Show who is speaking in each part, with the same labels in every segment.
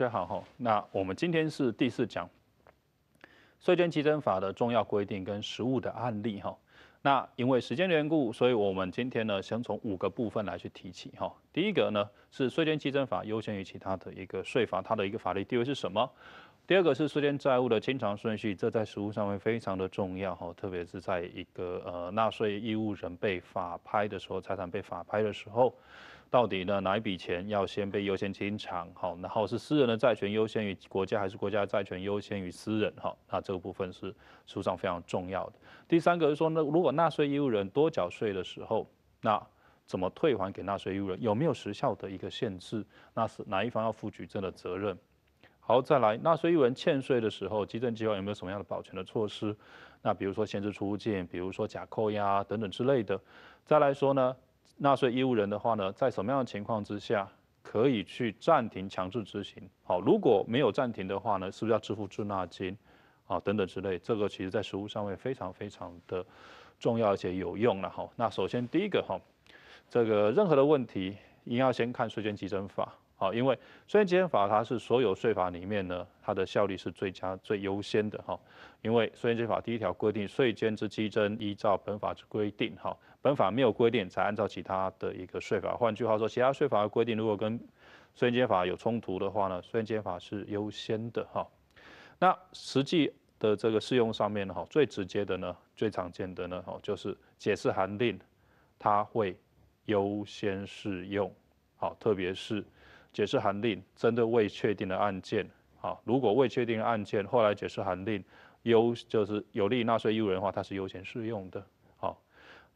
Speaker 1: 大家好哈，那我们今天是第四讲《税捐稽征法》的重要规定跟实务的案例哈。那因为时间的缘故，所以我们今天呢，先从五个部分来去提起哈。第一个呢，是《税捐稽征法》优先于其他的一个税法，它的一个法律地位是什么？第二个是涉欠债务的清偿顺序，这在实务上会非常的重要哈，特别是在一个呃纳税义务人被法拍的时候，财产被法拍的时候，到底呢哪一笔钱要先被优先清偿？好，然后是私人的债权优先于国家，还是国家债权优先于私人？哈，那这个部分是实务上非常重要的。第三个是说呢，如果纳税义务人多缴税的时候，那怎么退还给纳税义务人？有没有时效的一个限制？那是哪一方要负举证的责任？好，再来，纳税义务人欠税的时候，稽征机关有没有什么样的保全的措施？那比如说限制出境，比如说假扣押等等之类的。再来说呢，纳税义务人的话呢，在什么样的情况之下可以去暂停强制执行？好，如果没有暂停的话呢，是不是要支付滞纳金？啊，等等之类，这个其实在实务上面非常非常的重要且有用了哈。那首先第一个哈，这个任何的问题一定要先看税捐稽征法。好，因为税捐法它是所有税法里面呢，它的效力是最佳、最优先的哈。因为税捐法第一条规定，税捐之基征依照本法之规定哈。本法没有规定，才按照其他的一个税法。换句话说，其他税法的规定如果跟税捐法有冲突的话呢，税捐法是优先的哈。那实际的这个适用上面呢，哈，最直接的呢，最常见的呢，哦，就是解释函令，它会优先适用，好，特别是。解释函令针对未确定的案件，啊，如果未确定的案件后来解释函令优就是有利于纳税义务人的话，它是优先适用的，好，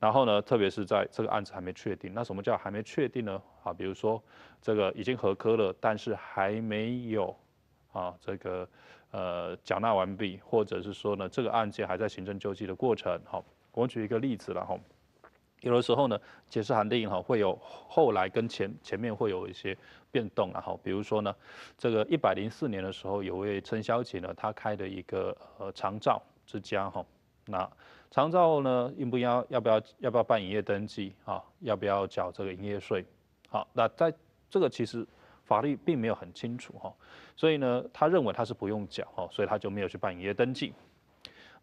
Speaker 1: 然后呢，特别是在这个案子还没确定，那什么叫还没确定呢？啊，比如说这个已经合科了，但是还没有啊这个呃缴纳完毕，或者是说呢这个案件还在行政救济的过程，好，我举一个例子啦，好。有的时候呢，解释函的哈会有后来跟前前面会有一些变动啊哈，比如说呢，这个一百零四年的时候，有位陈小姐呢，她开的一个呃长照之家哈，那长照呢，应不要要不要要不要办营业登记啊？要不要缴这个营业税？好，那在这个其实法律并没有很清楚哈，所以呢，他认为他是不用缴哈，所以他就没有去办营业登记。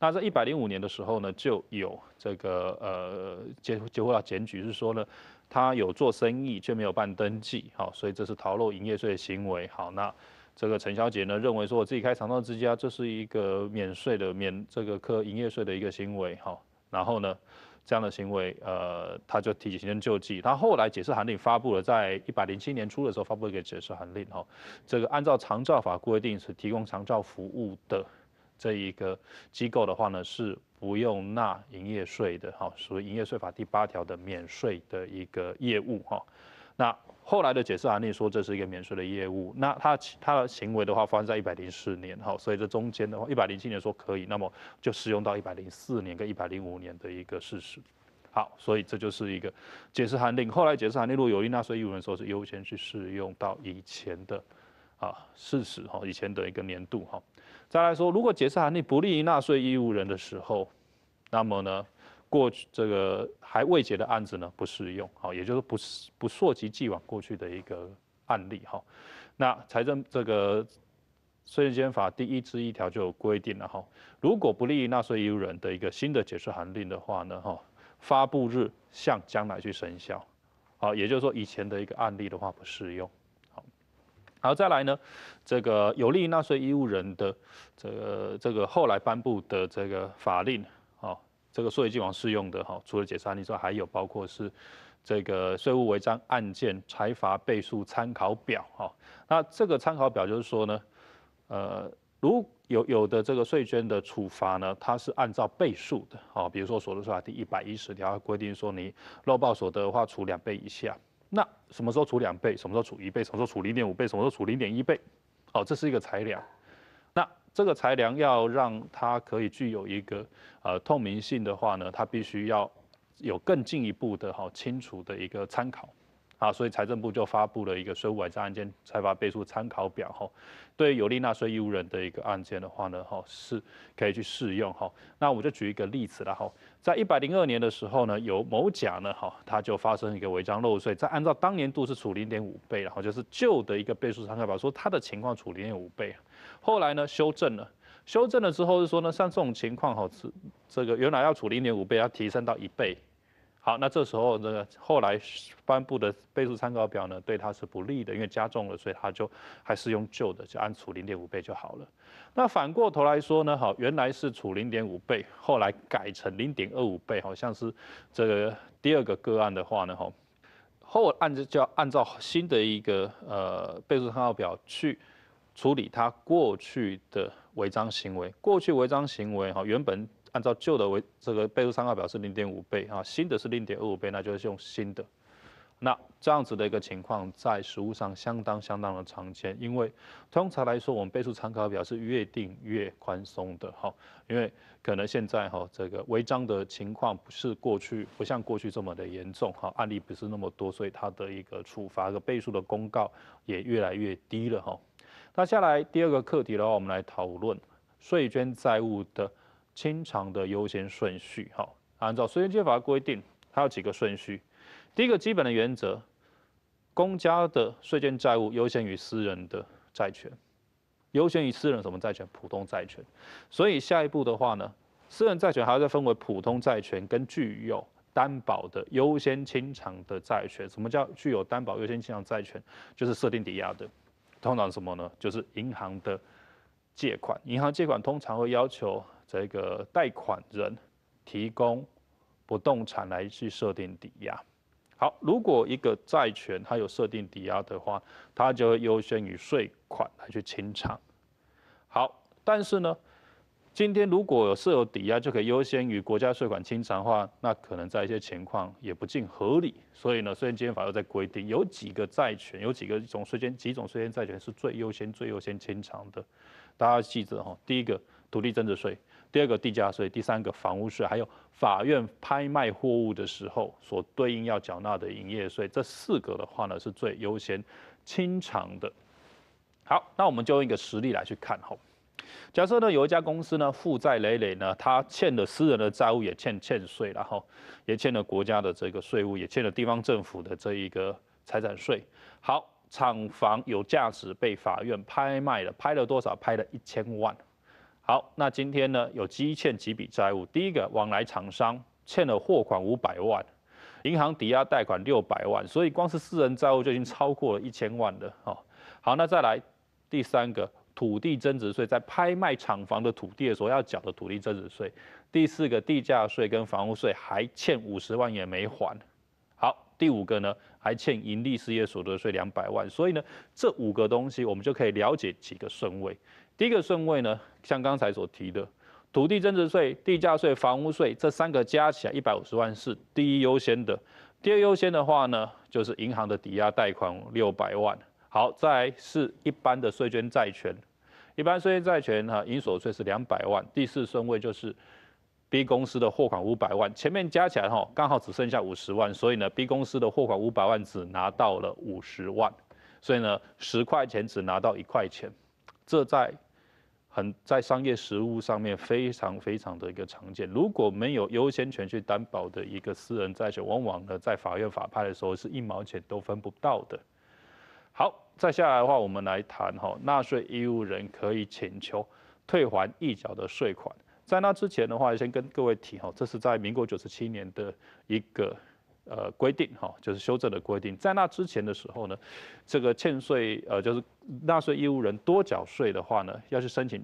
Speaker 1: 那在一百零五年的时候呢，就有这个呃，结结果要检举，是说呢，他有做生意却没有办登记，好，所以这是逃漏营业税的行为。好，那这个陈小姐呢，认为说我自己开长照之家，这是一个免税的免这个科营业税的一个行为。好，然后呢，这样的行为，呃，她就提起行政救济。她后来解释函令发布了，在一百零七年初的时候发布一个解释函令。好，这个按照长照法规定是提供长照服务的。这一个机构的话呢，是不用纳营业税的哈，属于营业税法第八条的免税的一个业务哈。那后来的解释函例说这是一个免税的业务，那他他的行为的话发生在一百零四年哈，所以这中间的话一百零七年说可以，那么就适用到一百零四年跟一百零五年的一个事实。好，所以这就是一个解释函令。后来解释函令如果有纳税义务人说是优先去适用到以前的啊事实哈，以前的一个年度哈。再来说，如果解释函令不利于纳税义务人的时候，那么呢，过去这个还未结的案子呢不适用，好，也就是不不溯及既往过去的一个案例哈。那财政这个税捐法第一之一条就有规定了哈，如果不利于纳税义务人的一个新的解释函令的话呢哈，发布日向将来去生效，好，也就是说以前的一个案例的话不适用。然后再来呢，这个有利于纳税义务人的这个这个后来颁布的这个法令，哦，这个税计网适用的哈，除了解查令之外，还有包括是这个税务违章案件财罚倍数参考表，哈，那这个参考表就是说呢，呃，如有有的这个税捐的处罚呢，它是按照倍数的，哦，比如说所得税法第一百一十条，规定说你漏报所得的话，处两倍以下。那什么时候除两倍，什么时候除一倍，什么时候除零点五倍，什么时候除零点一倍，哦，这是一个裁量。那这个裁量要让它可以具有一个呃透明性的话呢，它必须要有更进一步的哈清楚的一个参考。啊，所以财政部就发布了一个税务外章案件裁罚倍数参考表，吼，对有利纳税义务人的一个案件的话呢，吼是可以去适用，吼。那我就举一个例子啦，吼，在一百零二年的时候呢，有某甲呢，吼他就发生一个违章漏税，再按照当年度是处零点五倍，然后就是旧的一个倍数参考表说他的情况处零点五倍，后来呢修正了，修正了之后是说呢，像这种情况，吼是这个原来要处零点五倍要提升到一倍。好，那这时候呢，后来颁布的倍数参考表呢，对他是不利的，因为加重了，所以他就还是用旧的，就按处零点五倍就好了。那反过头来说呢，好，原来是处零点五倍，后来改成零点二五倍，好像是这个第二个个案的话呢，哈，后按照就要按照新的一个呃倍数参考表去处理他过去的违章行为，过去违章行为哈，原本。按照旧的为这个倍数参考表是零点五倍啊，新的是零点二五倍，那就是用新的。那这样子的一个情况在实务上相当相当的常见，因为通常来说，我们倍数参考表是越定越宽松的哈。因为可能现在哈这个违章的情况不是过去不像过去这么的严重哈，案例不是那么多，所以它的一个处罚的倍数的公告也越来越低了哈。那下来第二个课题的话，我们来讨论税捐债务的。清偿的优先顺序，哈，按照税借法规定，它有几个顺序。第一个基本的原则，公家的税捐债务优先于私人的债权，优先于私人什么债权？普通债权。所以下一步的话呢，私人债权还要再分为普通债权跟具有担保的优先清偿的债权。什么叫具有担保优先清偿债权？就是设定抵押的，通常什么呢？就是银行的借款。银行借款通常会要求。这个贷款人提供不动产来去设定抵押。好，如果一个债权它有设定抵押的话，它就会优先于税款来去清偿。好，但是呢，今天如果有设有抵押就可以优先于国家税款清偿的话，那可能在一些情况也不尽合理。所以呢，虽然今天法又在规定有几个债权，有几个总税权几种税权债权是最优先最优先清偿的，大家记着哈，第一个土地增值税。第二个地价税，第三个房屋税，还有法院拍卖货物的时候所对应要缴纳的营业税，这四个的话呢是最优先清偿的。好，那我们就用一个实例来去看哈。假设呢有一家公司呢负债累累呢，他欠了私人的债务也欠欠税，然后也欠了国家的这个税务，也欠了地方政府的这一个财产税。好，厂房有价值被法院拍卖了，拍了多少？拍了一千万。好，那今天呢有积欠几笔债务？第一个，往来厂商欠了货款五百万，银行抵押贷款六百万，所以光是私人债务就已经超过了一千万了。好，好，那再来第三个，土地增值税，在拍卖厂房的土地的时候要缴的土地增值税；第四个，地价税跟房屋税还欠五十万也没还。好，第五个呢，还欠盈利事业所得税两百万。所以呢，这五个东西我们就可以了解几个顺位。第一个顺位呢，像刚才所提的，土地增值税、地价税、房屋税这三个加起来一百五十万是第一优先的。第二优先的话呢，就是银行的抵押贷款六百万。好，再来是一般的税捐债权。一般税捐债权哈，银所税是两百万。第四顺位就是 B 公司的货款五百万。前面加起来哈，刚好只剩下五十万，所以呢，B 公司的货款五百万只拿到了五十万，所以呢，十块钱只拿到一块钱。这在很在商业实务上面非常非常的一个常见，如果没有优先权去担保的一个私人债权，往往呢在法院法拍的时候是一毛钱都分不到的。好，再下来的话，我们来谈哈，纳税义务人可以请求退还已缴的税款。在那之前的话，先跟各位提哈，这是在民国九十七年的一个。呃，规定哈，就是修正的规定。在那之前的时候呢，这个欠税，呃，就是纳税义务人多缴税的话呢，要去申请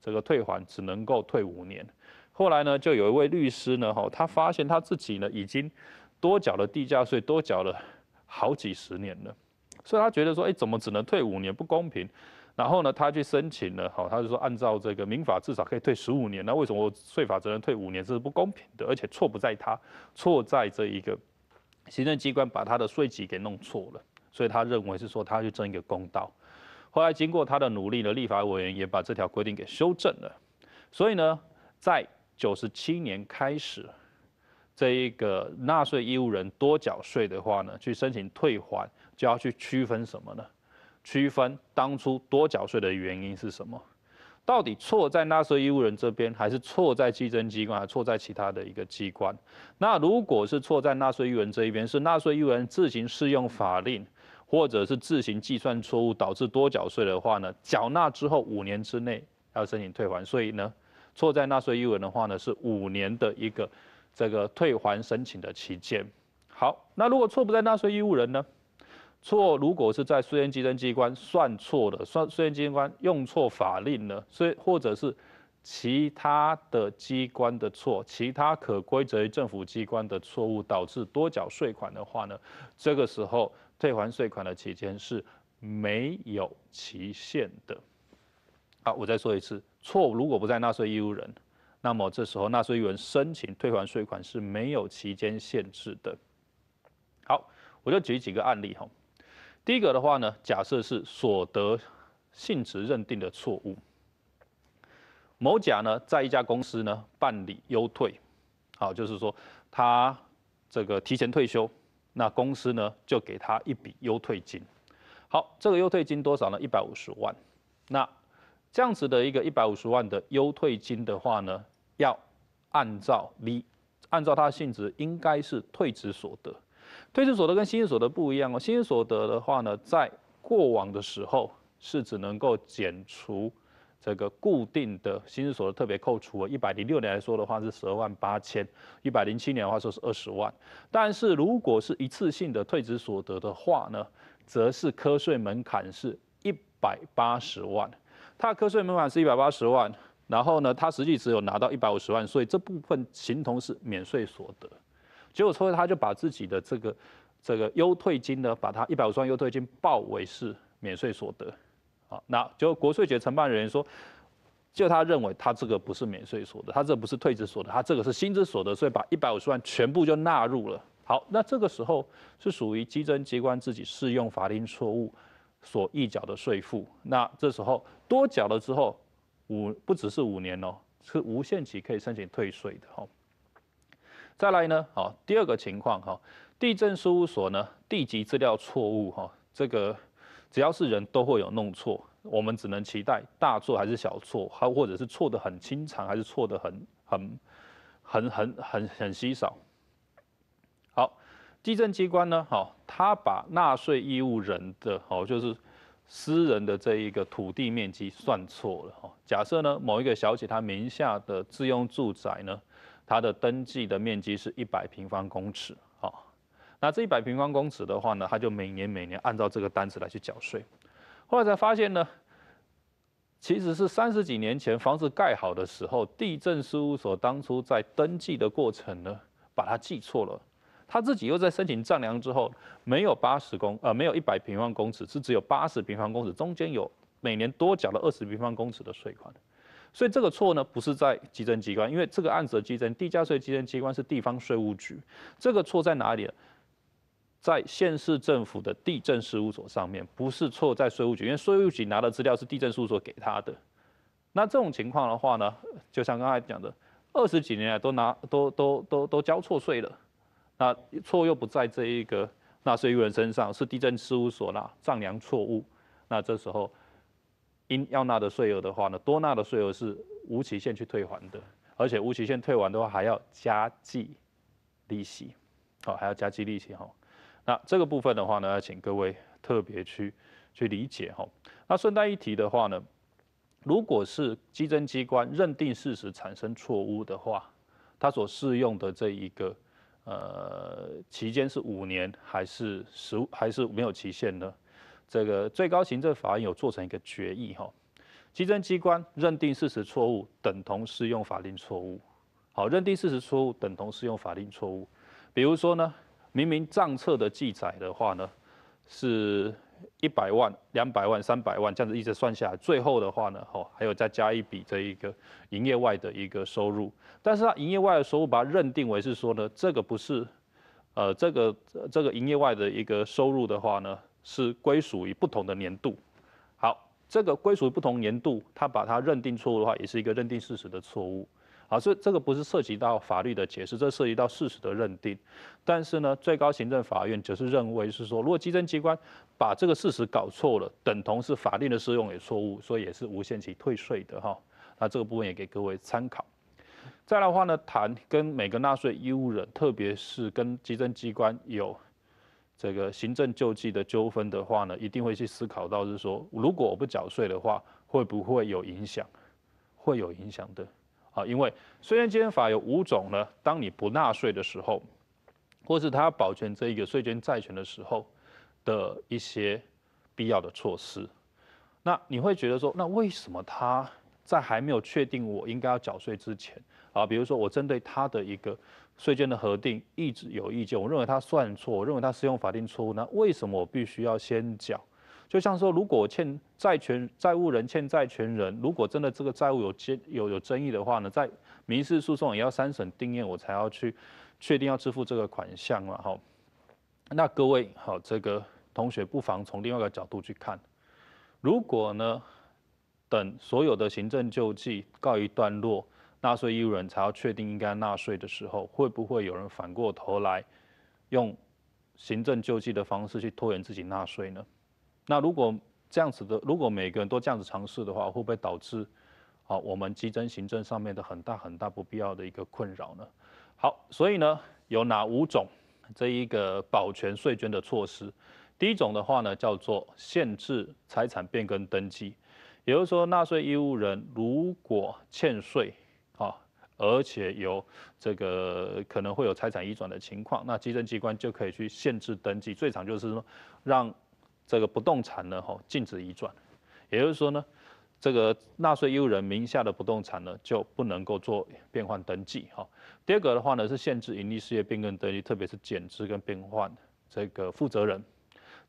Speaker 1: 这个退还，只能够退五年。后来呢，就有一位律师呢，哈，他发现他自己呢已经多缴了地价税，多缴了好几十年了，所以他觉得说，哎，怎么只能退五年，不公平？然后呢，他去申请了，哈，他就说，按照这个民法至少可以退十五年，那为什么税法只能退五年？这是不公平的，而且错不在他，错在这一个。行政机关把他的税级给弄错了，所以他认为是说他去争一个公道。后来经过他的努力呢，立法委员也把这条规定给修正了。所以呢，在九十七年开始，这一个纳税义务人多缴税的话呢，去申请退还就要去区分什么呢？区分当初多缴税的原因是什么？到底错在纳税义务人这边，还是错在稽征机关，还是错在其他的一个机关？那如果是错在纳税义务人这一边，是纳税义务人自行适用法令，或者是自行计算错误导致多缴税的话呢？缴纳之后五年之内要申请退还，所以呢，错在纳税义务人的话呢，是五年的一个这个退还申请的期间。好，那如果错不在纳税义务人呢？错，如果是在私人稽征机关算错了，算私人稽征机关用错法令了，所以或者是其他的机关的错，其他可归责于政府机关的错误导致多缴税款的话呢，这个时候退还税款的期间是没有期限的。好，我再说一次，错如果不在纳税义务人，那么这时候纳税义务人申请退还税款是没有期间限制的。好，我就举几个案例哈。第一个的话呢，假设是所得性质认定的错误。某甲呢，在一家公司呢办理优退，好，就是说他这个提前退休，那公司呢就给他一笔优退金。好，这个优退金多少呢？一百五十万。那这样子的一个一百五十万的优退金的话呢，要按照你按照他的性质，应该是退职所得。退税所得跟薪资所得不一样哦，薪资所得的话呢，在过往的时候是只能够减除这个固定的薪资所得特别扣除，一百零六年来说的话是十二万八千，一百零七年的话说是二十万。但是如果是一次性的退职所得的话呢，则是科税门槛是一百八十万，它的科税门槛是一百八十万，然后呢，它实际只有拿到一百五十万，所以这部分形同是免税所得。结果之后，他就把自己的这个这个优退金呢，把他一百五十万优退金报为是免税所得，啊，那就国税局承办人员说，就他认为他这个不是免税所得，他这不是退职所得，他这个是薪资所得税，把一百五十万全部就纳入了。好，那这个时候是属于基征机关自己适用法定错误所预缴的税负，那这时候多缴了之后，五不只是五年哦，是无限期可以申请退税的哈。再来呢，好，第二个情况哈，地震事务所呢地籍资料错误哈，这个只要是人都会有弄错，我们只能期待大错还是小错，还或者是错的很清长还是错的很很很很很很稀少。好，地震机关呢，好，他把纳税义务人的好就是私人的这一个土地面积算错了哈，假设呢某一个小姐她名下的自用住宅呢。它的登记的面积是一百平方公尺，好，那这一百平方公尺的话呢，它就每年每年按照这个单子来去缴税，后来才发现呢，其实是三十几年前房子盖好的时候，地政事务所当初在登记的过程呢，把它记错了，他自己又在申请丈量之后，没有八十公，呃，没有一百平方公尺，是只有八十平方公尺，中间有每年多缴了二十平方公尺的税款。所以这个错呢，不是在基征机关，因为这个案子的基征地价税基征机关是地方税务局。这个错在哪里？在县市政府的地政事务所上面，不是错在税务局，因为税务局拿的资料是地政事务所给他的。那这种情况的话呢，就像刚才讲的，二十几年来都拿都都都都交错税了。那错又不在这一个纳税人身上，是地政事务所啦丈量错误。那这时候。要纳的税额的话呢，多纳的税额是无期限去退还的，而且无期限退完的话还要加计利息，哦，还要加计利息哈。那这个部分的话呢，请各位特别去去理解哈。那顺带一提的话呢，如果是基征机关认定事实产生错误的话，它所适用的这一个呃期间是五年还是十还是没有期限呢？这个最高行政法院有做成一个决议哈，基征机关认定事实错误，等同适用法令错误。好，认定事实错误等同适用法令错误。比如说呢，明明账册的记载的话呢，是一百万、两百万、三百万这样子一直算下来，最后的话呢，吼，还有再加一笔这一个营业外的一个收入，但是它营业外的收入把它认定为是说呢，这个不是，呃，这个这个营业外的一个收入的话呢。是归属于不同的年度，好，这个归属于不同年度，它把它认定错误的话，也是一个认定事实的错误，好，所以这个不是涉及到法律的解释，这涉及到事实的认定，但是呢，最高行政法院只是认为是说，如果基征机关把这个事实搞错了，等同是法定的适用也错误，所以也是无限期退税的哈，那这个部分也给各位参考，再来的话呢，谈跟每个纳税义务人，特别是跟基征机关有。这个行政救济的纠纷的话呢，一定会去思考到是说，如果我不缴税的话，会不会有影响？会有影响的啊，因为虽然税捐法有五种呢，当你不纳税的时候，或是他保全这一个税捐债权的时候的一些必要的措施，那你会觉得说，那为什么他在还没有确定我应该要缴税之前啊？比如说我针对他的一个。税捐的核定一直有意见，我认为他算错，我认为他适用法定错误。那为什么我必须要先缴？就像说，如果欠债权债务人欠债权人，如果真的这个债务有有有争议的话呢，在民事诉讼也要三审定验，我才要去确定要支付这个款项嘛？哈，那各位好，这个同学不妨从另外一个角度去看。如果呢，等所有的行政救济告一段落。纳税义务人，才要确定应该纳税的时候，会不会有人反过头来，用行政救济的方式去拖延自己纳税呢？那如果这样子的，如果每个人都这样子尝试的话，会不会导致，啊，我们基征行政上面的很大很大不必要的一个困扰呢？好，所以呢，有哪五种这一个保全税捐的措施？第一种的话呢，叫做限制财产变更登记，也就是说，纳税义务人如果欠税。而且有这个可能会有财产移转的情况，那基政机关就可以去限制登记，最常就是说让这个不动产呢哈禁止移转，也就是说呢这个纳税义务人名下的不动产呢就不能够做变换登记哈。第二个的话呢是限制盈利事业变更登记，特别是减资跟变换这个负责人。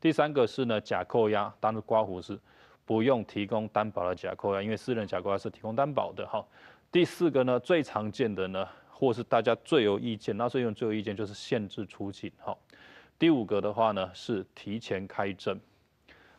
Speaker 1: 第三个是呢假扣押，当是刮胡是不用提供担保的假扣押，因为私人假扣押是提供担保的哈。第四个呢，最常见的呢，或是大家最有意见，纳税义人最有意见就是限制出境。好，第五个的话呢，是提前开征。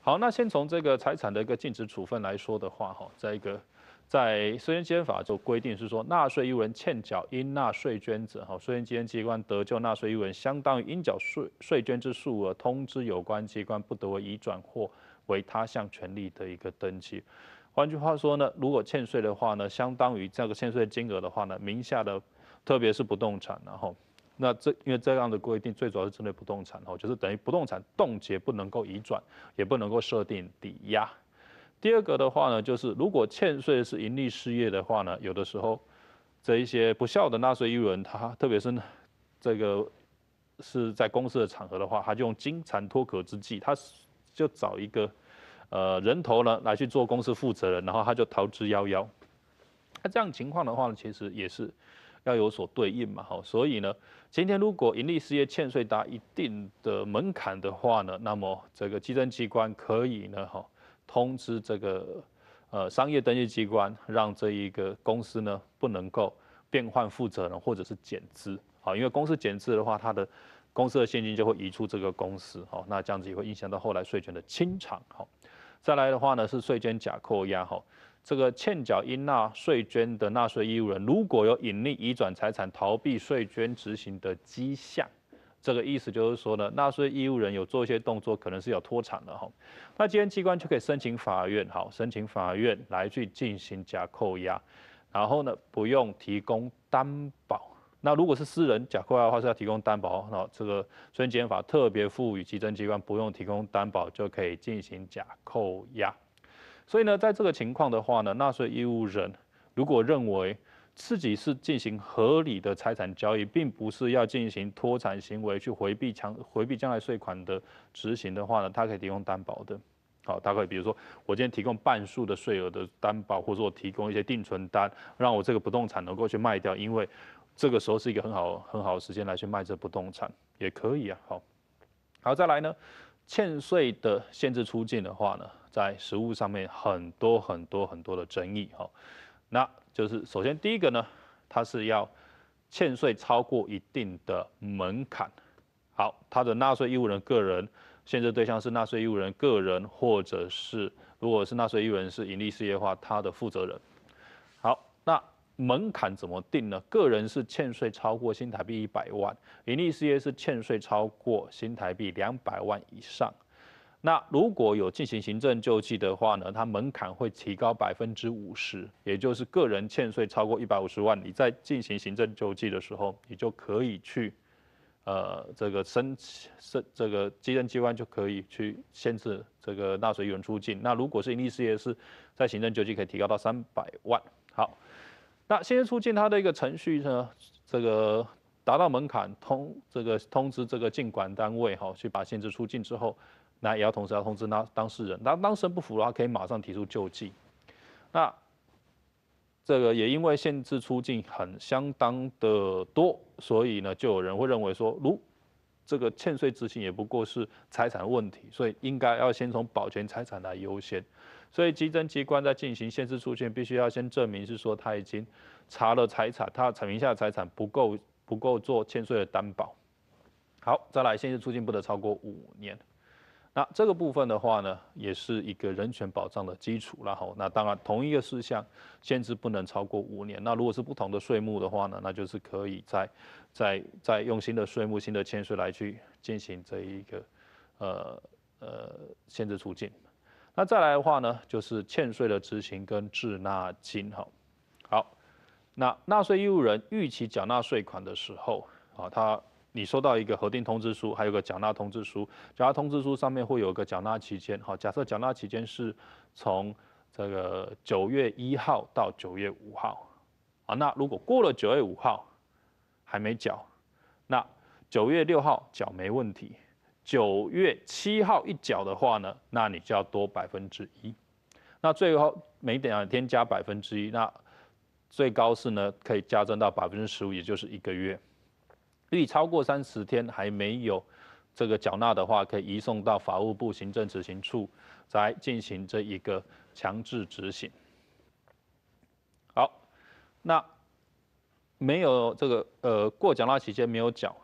Speaker 1: 好，那先从这个财产的一个禁止处分来说的话，哈，在一个在税源监法就规定是说，纳税义务人欠缴应纳税捐者，哈，税务机关得就纳税义务人相当于应缴税税捐之数额，通知有关机关不得为移转或为他项权利的一个登记。换句话说呢，如果欠税的话呢，相当于这个欠税金额的话呢，名下的特别是不动产，然后那这因为这样的规定，最主要是针对不动产，哦，就是等于不动产冻结不能够移转，也不能够设定抵押。第二个的话呢，就是如果欠税是盈利事业的话呢，有的时候这一些不孝的纳税义务人，他特别是这个是在公司的场合的话，他就用金蝉脱壳之计，他就找一个。呃，人头呢，拿去做公司负责人，然后他就逃之夭夭。那这样情况的话呢，其实也是要有所对应嘛，哈。所以呢，今天如果盈利事业欠税达一定的门槛的话呢，那么这个稽征机关可以呢，哈，通知这个呃商业登记机关，让这一个公司呢不能够变换负责人或者是减资，好，因为公司减资的话，它的公司的现金就会移出这个公司，好，那这样子也会影响到后来税权的清偿，好。再来的话呢是税捐假扣押哈，这个欠缴应纳税捐的纳税义务人如果有隐匿、移转财产逃避税捐执行的迹象，这个意思就是说呢，纳税义务人有做一些动作，可能是要脱产了哈，那稽征机关就可以申请法院，好申请法院来去进行假扣押，然后呢不用提供担保。那如果是私人假扣押的话，是要提供担保。那这个税检法特别赋予稽征机关不用提供担保就可以进行假扣押。所以呢，在这个情况的话呢，纳税义务人如果认为自己是进行合理的财产交易，并不是要进行脱产行为去回避强回避将来税款的执行的话呢，他可以提供担保的。好，他可以比如说我今天提供半数的税额的担保，或者我提供一些定存单，让我这个不动产能够去卖掉，因为。这个时候是一个很好很好的时间来去卖这不动产，也可以啊。好，好再来呢，欠税的限制出境的话呢，在实物上面很多很多很多的争议哈。那就是首先第一个呢，它是要欠税超过一定的门槛。好，它的纳税义务人个人限制对象是纳税义务人个人，或者是如果是纳税义务人是盈利事业的话，他的负责人。门槛怎么定呢？个人是欠税超过新台币一百万，盈利事业是欠税超过新台币两百万以上。那如果有进行行政救济的话呢，它门槛会提高百分之五十，也就是个人欠税超过一百五十万，你在进行行政救济的时候，你就可以去，呃，这个申申这个基征机关就可以去限制这个纳税人出境。那如果是盈利事业是，在行政救济可以提高到三百万。好。那限制出境它的一个程序呢，这个达到门槛通这个通知这个进管单位哈，去把限制出境之后，那也要同时要通知那当事人，那当事人不服的话可以马上提出救济。那这个也因为限制出境很相当的多，所以呢就有人会认为说，如这个欠税执行也不过是财产问题，所以应该要先从保全财产来优先。所以基征机关在进行限制出境，必须要先证明是说他已经查了财产，他名下财产不够不够做欠税的担保。好，再来限制出境不得超过五年。那这个部分的话呢，也是一个人权保障的基础然后，那当然，同一个事项限制不能超过五年。那如果是不同的税目的话呢，那就是可以在在在用新的税目、新的欠税来去进行这一个呃呃限制出境。那再来的话呢，就是欠税的执行跟滞纳金哈。好，那纳税义务人逾期缴纳税款的时候啊，他你收到一个核定通知书，还有个缴纳通知书，缴纳通知书上面会有个缴纳期间。好，假设缴纳期间是从这个九月一号到九月五号，啊，那如果过了九月五号还没缴，那九月六号缴没问题。九月七号一缴的话呢，那你就要多百分之一。那最后每两天加百分之一，那最高是呢可以加增到百分之十五，也就是一个月。你超过三十天还没有这个缴纳的话，可以移送到法务部行政执行处来进行这一个强制执行。好，那没有这个呃过缴纳期间没有缴。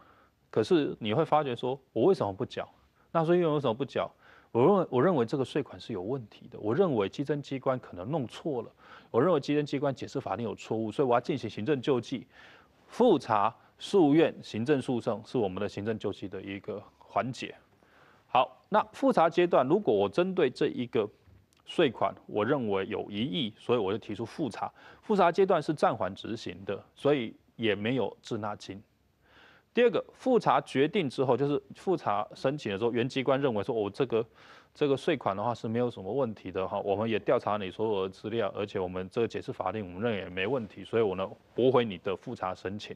Speaker 1: 可是你会发觉说，我为什么不缴？纳税人为什么不缴？我认我认为这个税款是有问题的，我认为基征机关可能弄错了，我认为基征机关解释法令有错误，所以我要进行行政救济、复查、诉愿、行政诉讼是我们的行政救济的一个环节。好，那复查阶段如果我针对这一个税款，我认为有疑义，所以我就提出复查。复查阶段是暂缓执行的，所以也没有滞纳金。第二个复查决定之后，就是复查申请的时候，原机关认为说，我这个这个税款的话是没有什么问题的哈，我们也调查你所有的资料，而且我们这个解释法令，我们认为也没问题，所以我呢驳回你的复查申请。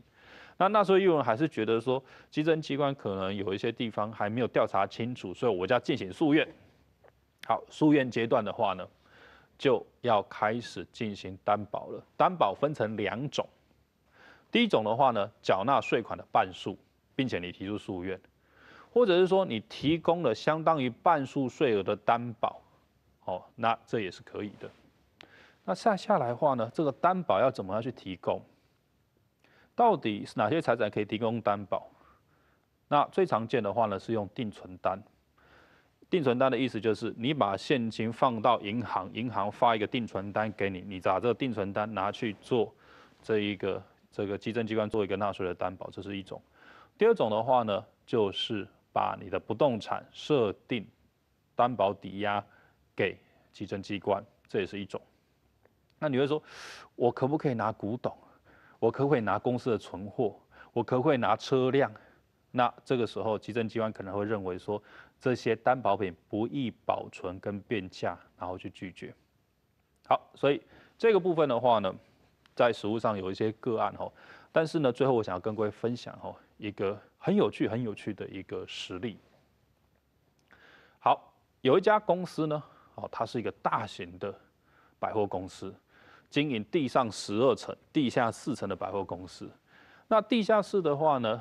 Speaker 1: 那那时候玉文还是觉得说，基征机关可能有一些地方还没有调查清楚，所以我就要进行诉愿。好，诉愿阶段的话呢，就要开始进行担保了。担保分成两种。第一种的话呢，缴纳税款的半数，并且你提出诉愿，或者是说你提供了相当于半数税额的担保，哦，那这也是可以的。那下下来的话呢，这个担保要怎么样去提供？到底是哪些财产可以提供担保？那最常见的话呢是用定存单。定存单的意思就是你把现金放到银行，银行发一个定存单给你，你把这个定存单拿去做这一个。这个基征机关做一个纳税的担保，这是一种；第二种的话呢，就是把你的不动产设定担保抵押给基征机关，这也是一种。那你会说，我可不可以拿古董？我可不可以拿公司的存货？我可不可以拿车辆？那这个时候基征机关可能会认为说，这些担保品不易保存跟变价，然后去拒绝。好，所以这个部分的话呢。在食物上有一些个案哈，但是呢，最后我想要跟各位分享哈一个很有趣、很有趣的一个实例。好，有一家公司呢，哦，它是一个大型的百货公司，经营地上十二层、地下四层的百货公司。那地下室的话呢？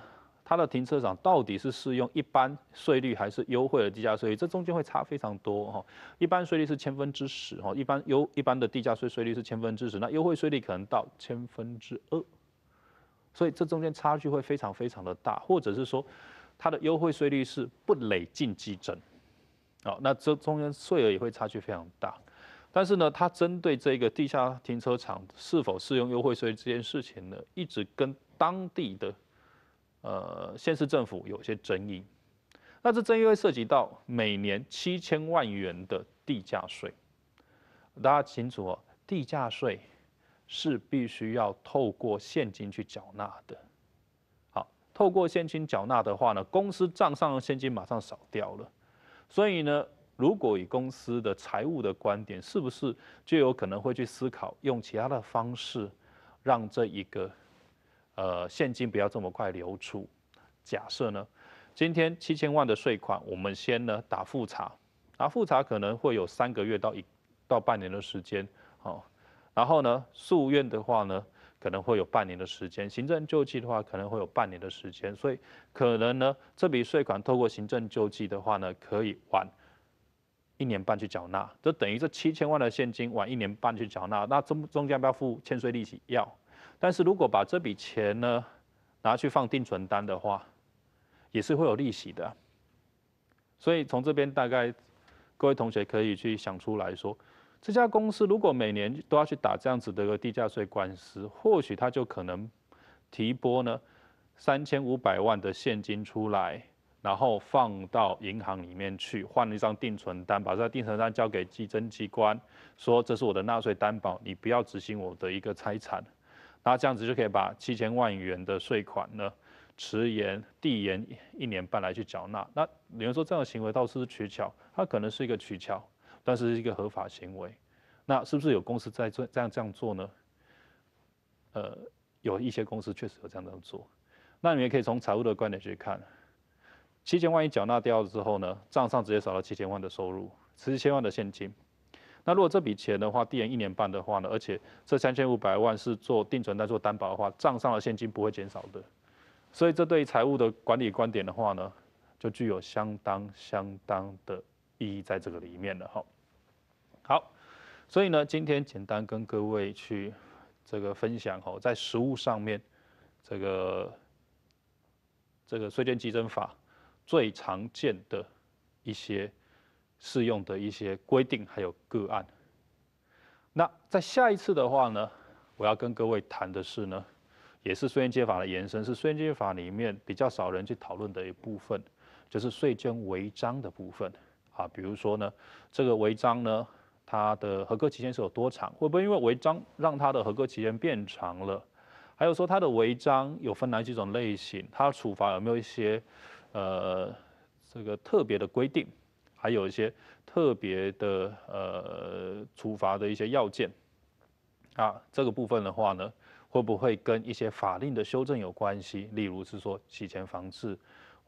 Speaker 1: 它的停车场到底是适用一般税率还是优惠的低价税率？这中间会差非常多哈。一般税率是千分之十哦，一般优一般的低价税税率是千分之十，那优惠税率可能到千分之二，所以这中间差距会非常非常的大。或者是说，它的优惠税率是不累进计征，好，那这中间税额也会差距非常大。但是呢，它针对这个地下停车场是否适用优惠税这件事情呢，一直跟当地的。呃，县市政府有些争议，那这争议会涉及到每年七千万元的地价税。大家清楚哦，地价税是必须要透过现金去缴纳的。好，透过现金缴纳的话呢，公司账上的现金马上少掉了。所以呢，如果以公司的财务的观点，是不是就有可能会去思考用其他的方式让这一个？呃，现金不要这么快流出。假设呢，今天七千万的税款，我们先呢打复查，啊，复查可能会有三个月到一到半年的时间，哦，然后呢，诉愿的话呢，可能会有半年的时间，行政救济的话可能会有半年的时间，所以可能呢，这笔税款透过行政救济的话呢，可以晚一年半去缴纳，就等于这七千万的现金晚一年半去缴纳，那中中间不要付欠税利息要。但是如果把这笔钱呢，拿去放定存单的话，也是会有利息的。所以从这边大概，各位同学可以去想出来说，这家公司如果每年都要去打这样子的一个地价税官司，或许它就可能提拨呢三千五百万的现金出来，然后放到银行里面去，换了一张定存单，把这张定存单交给稽征机关，说这是我的纳税担保，你不要执行我的一个财产。那这样子就可以把七千万元的税款呢，迟延、递延一年半来去缴纳。那有人说这样的行为倒是取巧，它可能是一个取巧，但是是一个合法行为。那是不是有公司在做这样这样做呢？呃，有一些公司确实有这样这样做。那你也可以从财务的观点去看，七千万一缴纳掉了之后呢，账上直接少了七千万的收入，十七千万的现金。那如果这笔钱的话，递延一年半的话呢？而且这三千五百万是做定存单做担保的话，账上的现金不会减少的，所以这对财务的管理观点的话呢，就具有相当相当的意义在这个里面了哈。好，所以呢，今天简单跟各位去这个分享哈，在实物上面，这个这个税捐基征法最常见的一些。适用的一些规定还有个案。那在下一次的话呢，我要跟各位谈的是呢，也是税捐稽法的延伸，是税捐稽法里面比较少人去讨论的一部分，就是税捐违章的部分啊。比如说呢，这个违章呢，它的合格期限是有多长？会不会因为违章让它的合格期限变长了？还有说它的违章有分哪几种类型？它处罚有没有一些呃这个特别的规定？还有一些特别的呃处罚的一些要件啊，这个部分的话呢，会不会跟一些法令的修正有关系？例如是说洗钱防治，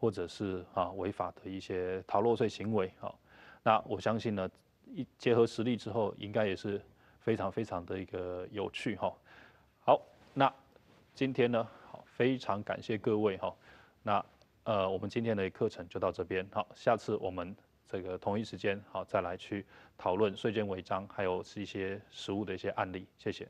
Speaker 1: 或者是啊违法的一些逃漏税行为啊。那我相信呢，一结合实例之后，应该也是非常非常的一个有趣哈。好，那今天呢，好，非常感谢各位哈。那呃，我们今天的课程就到这边。好，下次我们。这个同一时间，好再来去讨论税件违章，还有是一些实物的一些案例。谢谢。